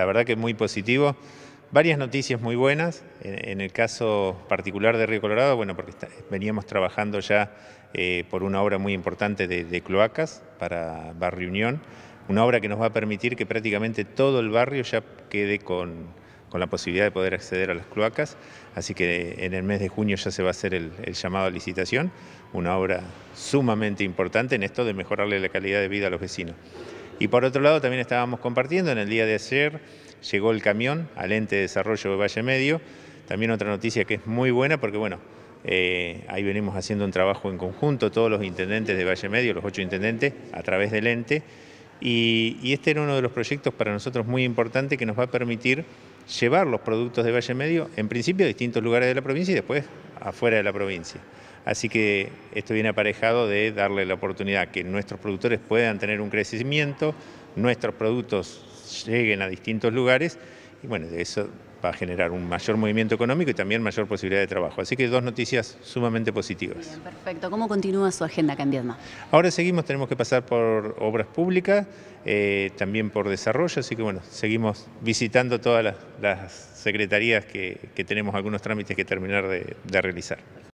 La verdad que es muy positivo. Varias noticias muy buenas, en el caso particular de Río Colorado, bueno, porque veníamos trabajando ya eh, por una obra muy importante de, cloacas para Barrio Unión, una obra que nos va a permitir que prácticamente todo el barrio ya quede con, la posibilidad de poder acceder a las cloacas, así que eh, en el mes de junio ya se va a hacer el llamado a licitación, una obra sumamente importante en esto de mejorarle la calidad de vida a los vecinos. Y por otro lado, también estábamos compartiendo, en el día de ayer llegó el camión al ente de desarrollo de Valle Medio. También otra noticia que es muy buena porque, bueno, eh, ahí venimos haciendo un trabajo en conjunto, todos los intendentes de Valle Medio, los ocho intendentes, a través del ente. Y, este era uno de los proyectos para nosotros muy importante que nos va a permitir llevar los productos de Valle Medio, en principio a distintos lugares de la provincia y después afuera de la provincia. Así que esto viene aparejado de darle la oportunidad que nuestros productores puedan tener un crecimiento, nuestros productos lleguen a distintos lugares y bueno, de eso va a generar un mayor movimiento económico y también mayor posibilidad de trabajo. Así que dos noticias sumamente positivas. perfecto. ¿Cómo continúa su agenda acá en Viedma? Ahora seguimos, tenemos que pasar por obras públicas, eh, también por desarrollo, así que bueno, seguimos visitando todas las, secretarías que, tenemos algunos trámites que terminar de realizar.